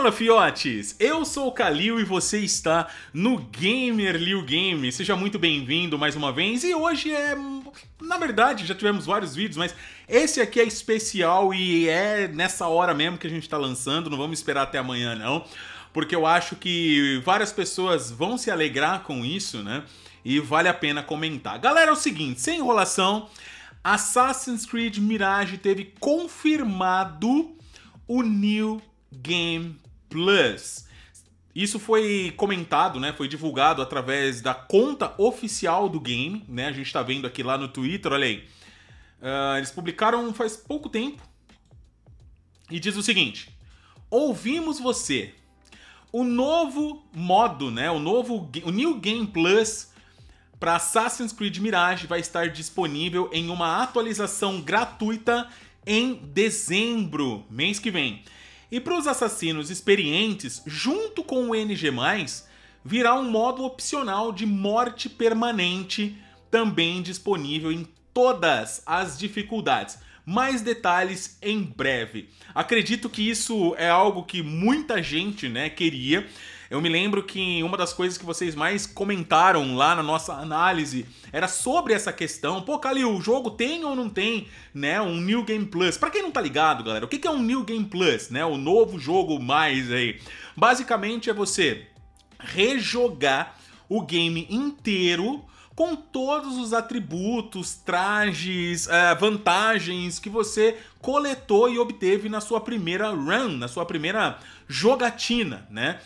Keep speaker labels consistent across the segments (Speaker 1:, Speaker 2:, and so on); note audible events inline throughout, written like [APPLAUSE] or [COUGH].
Speaker 1: Fala fiotes, eu sou o Kalil e você está no Gamer Liu Game. Seja muito bem-vindo mais uma vez e hoje é, na verdade, já tivemos vários vídeos, mas esse aqui é especial e é nessa hora mesmo que a gente está lançando, não vamos esperar até amanhã não, porque eu acho que várias pessoas vão se alegrar com isso, né? E vale a pena comentar. Galera, é o seguinte, sem enrolação, Assassin's Creed Mirage teve confirmado o New Game Plus. Isso foi comentado, né? Foi divulgado através da conta oficial do game, né? A gente tá vendo aqui lá no Twitter, olha aí. Uh, eles publicaram faz pouco tempo. E diz o seguinte: Ouvimos você. O novo modo, né? O novo o New Game Plus para Assassin's Creed Mirage vai estar disponível em uma atualização gratuita em dezembro, mês que vem. E para os assassinos experientes, junto com o NG+, virá um modo opcional de morte permanente, também disponível em todas as dificuldades. Mais detalhes em breve. Acredito que isso é algo que muita gente, né, queria. Eu me lembro que uma das coisas que vocês mais comentaram lá na nossa análise era sobre essa questão. Pô, Calil, o jogo tem ou não tem, né, um New Game Plus? Para quem não tá ligado, galera, o que é um New Game Plus, né? O novo jogo mais aí. Basicamente é você rejogar o game inteiro com todos os atributos, trajes, eh, vantagens que você coletou e obteve na sua primeira run, na sua primeira jogatina, né?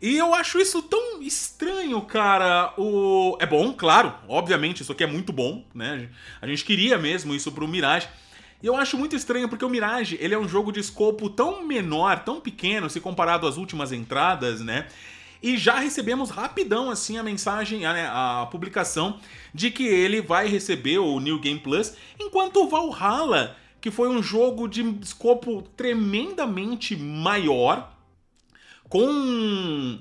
Speaker 1: E eu acho isso tão estranho, cara. O... É bom, claro, obviamente, isso aqui é muito bom, né? A gente queria mesmo isso pro Mirage. E eu acho muito estranho porque o Mirage, ele é um jogo de escopo tão menor, tão pequeno, se comparado às últimas entradas, né? E já recebemos rapidão, assim, a mensagem, a, né, a publicação de que ele vai receber o New Game Plus, enquanto o Valhalla, que foi um jogo de escopo tremendamente maior, com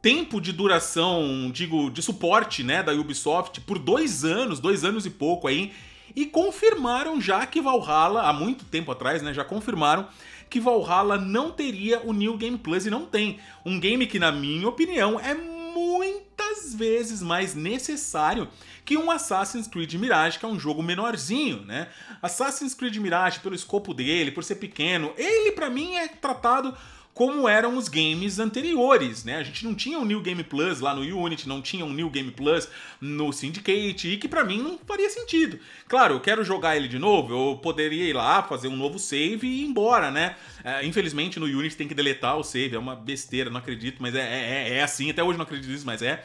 Speaker 1: tempo de duração, digo, de suporte, né, da Ubisoft por dois anos, dois anos e pouco aí, e confirmaram já que Valhalla, há muito tempo atrás, né, já confirmaram que Valhalla não teria o New Game Plus e não tem. Um game que, na minha opinião, é muitas vezes mais necessário que um Assassin's Creed Mirage, que é um jogo menorzinho, né? Assassin's Creed Mirage, pelo escopo dele, por ser pequeno, ele para mim é tratado como eram os games anteriores, né? A gente não tinha o um New Game Plus lá no Unity, não tinha um New Game Plus no Syndicate, e que para mim não faria sentido. Claro, eu quero jogar ele de novo, eu poderia ir lá, fazer um novo save e ir embora, né? É, infelizmente no Unity tem que deletar o save, é uma besteira, não acredito, mas é, é, é, é assim, até hoje não acredito nisso, mas é.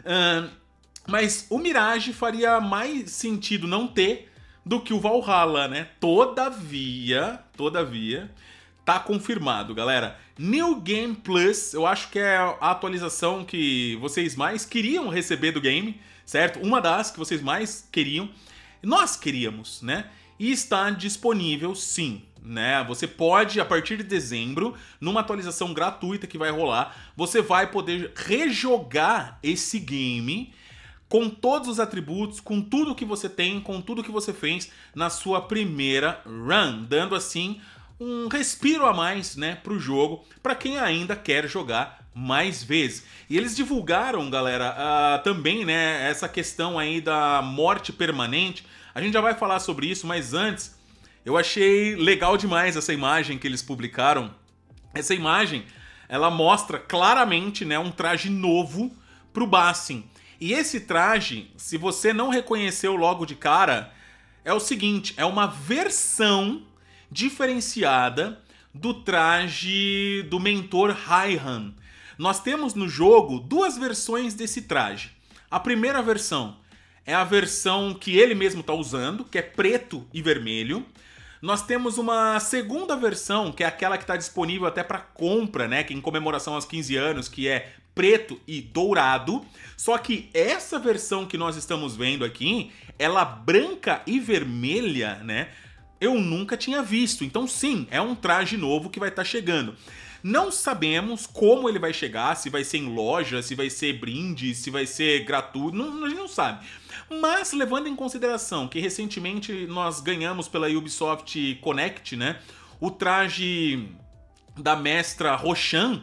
Speaker 1: Uh, mas o Mirage faria mais sentido não ter do que o Valhalla, né? Todavia, todavia, tá confirmado, galera. New Game Plus, eu acho que é a atualização que vocês mais queriam receber do game, certo? Uma das que vocês mais queriam. Nós queríamos, né? E está disponível sim, né? Você pode, a partir de dezembro, numa atualização gratuita que vai rolar, você vai poder rejogar esse game com todos os atributos, com tudo que você tem, com tudo que você fez na sua primeira run, dando assim um respiro a mais né, para o jogo, para quem ainda quer jogar mais vezes. E eles divulgaram, galera, uh, também né, essa questão aí da morte permanente. A gente já vai falar sobre isso, mas antes, eu achei legal demais essa imagem que eles publicaram. Essa imagem, ela mostra claramente né, um traje novo para o Bassin. E esse traje, se você não reconheceu logo de cara, é o seguinte, é uma versão diferenciada do traje do mentor Raihan. Nós temos no jogo duas versões desse traje. A primeira versão é a versão que ele mesmo está usando, que é preto e vermelho. Nós temos uma segunda versão, que é aquela que está disponível até para compra, né? Que é em comemoração aos 15 anos, que é preto e dourado. Só que essa versão que nós estamos vendo aqui, ela branca e vermelha, né? eu nunca tinha visto. Então, sim, é um traje novo que vai estar tá chegando. Não sabemos como ele vai chegar, se vai ser em loja, se vai ser brinde, se vai ser gratuito, não, a gente não sabe. Mas levando em consideração que recentemente nós ganhamos pela Ubisoft Connect, né, o traje da mestra Roshan,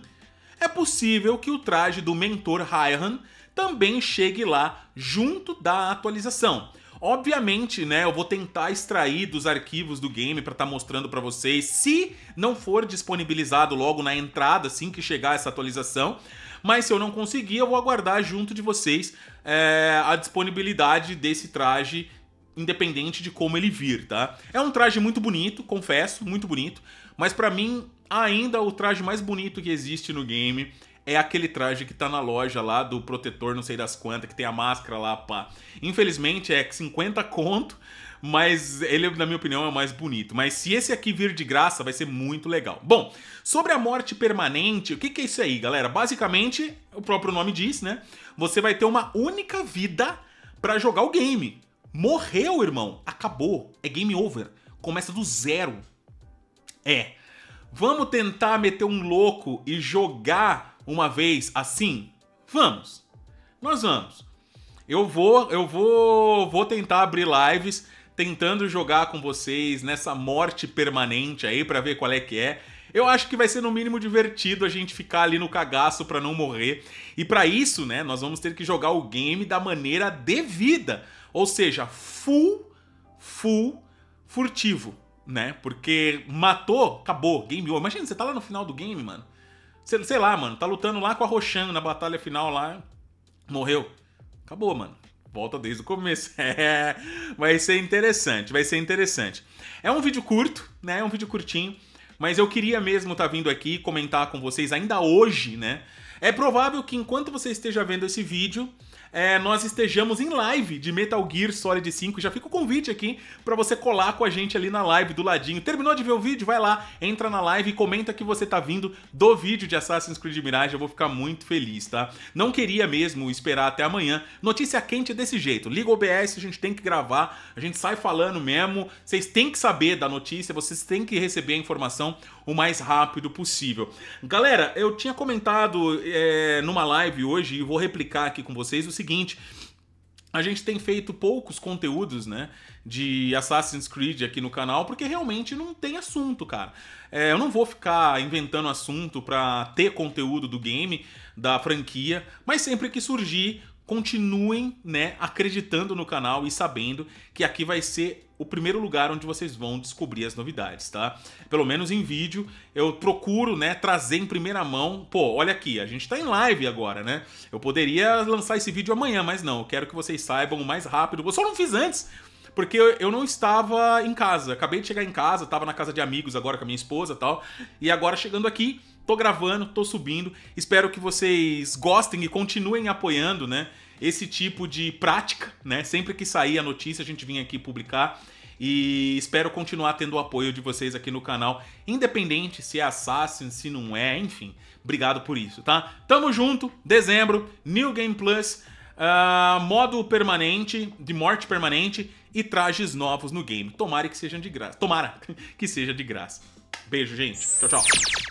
Speaker 1: é possível que o traje do mentor Hyran também chegue lá junto da atualização. Obviamente, né, eu vou tentar extrair dos arquivos do game para estar tá mostrando para vocês, se não for disponibilizado logo na entrada, assim que chegar essa atualização. Mas se eu não conseguir, eu vou aguardar junto de vocês é, a disponibilidade desse traje, independente de como ele vir, tá? É um traje muito bonito, confesso, muito bonito. Mas para mim, ainda o traje mais bonito que existe no game é aquele traje que tá na loja lá do protetor, não sei das quantas, que tem a máscara lá, pá. Infelizmente é 50 conto, mas ele, na minha opinião, é o mais bonito. Mas se esse aqui vir de graça, vai ser muito legal. Bom, sobre a morte permanente, o que, que é isso aí, galera? Basicamente, o próprio nome diz, né? Você vai ter uma única vida para jogar o game. Morreu, irmão. Acabou. É game over. Começa do zero. É. Vamos tentar meter um louco e jogar uma vez assim? Vamos. Nós vamos. Eu vou, eu vou, vou tentar abrir lives tentando jogar com vocês nessa morte permanente aí para ver qual é que é. Eu acho que vai ser no mínimo divertido a gente ficar ali no cagaço para não morrer. E para isso, né, nós vamos ter que jogar o game da maneira devida, ou seja, full full furtivo, né? Porque matou, acabou, game over. Imagina, você tá lá no final do game, mano. Sei, sei lá, mano, tá lutando lá com a Roxanne na batalha final lá. Morreu. Acabou, mano. Volta desde o começo. [LAUGHS] É, vai ser interessante, vai ser interessante. É um vídeo curto, né? É um vídeo curtinho. Mas eu queria mesmo estar tá vindo aqui comentar com vocês ainda hoje, né? É provável que enquanto você esteja vendo esse vídeo, é, nós estejamos em live de Metal Gear Solid 5. Já fica o convite aqui para você colar com a gente ali na live do ladinho. Terminou de ver o vídeo? Vai lá, entra na live e comenta que você tá vindo do vídeo de Assassin's Creed Mirage. Eu vou ficar muito feliz, tá? Não queria mesmo esperar até amanhã. Notícia quente é desse jeito. Liga o OBS, a gente tem que gravar, a gente sai falando mesmo. Vocês têm que saber da notícia, vocês têm que receber a informação o mais rápido possível. Galera, eu tinha comentado é, numa live hoje e vou replicar aqui com vocês o seguinte. A gente tem feito poucos conteúdos, né, de Assassin's Creed aqui no canal, porque realmente não tem assunto, cara. É, eu não vou ficar inventando assunto para ter conteúdo do game, da franquia, mas sempre que surgir, continuem, né, acreditando no canal e sabendo que aqui vai ser o primeiro lugar onde vocês vão descobrir as novidades, tá? Pelo menos em vídeo, eu procuro, né, trazer em primeira mão. Pô, olha aqui, a gente tá em live agora, né? Eu poderia lançar esse vídeo amanhã, mas não, eu quero que vocês saibam o mais rápido. Eu só não fiz antes, porque eu não estava em casa. Acabei de chegar em casa, estava na casa de amigos agora com a minha esposa e tal. E agora chegando aqui, Tô gravando, tô subindo. Espero que vocês gostem e continuem apoiando, né? Esse tipo de prática, né? Sempre que sair a notícia, a gente vinha aqui publicar. E espero continuar tendo o apoio de vocês aqui no canal, independente se é Assassin, se não é, enfim. Obrigado por isso, tá? Tamo junto, dezembro, New Game Plus, uh, modo permanente, de morte permanente e trajes novos no game. Tomara que sejam de graça. Tomara [LAUGHS] que seja de graça. Beijo, gente. Tchau, tchau.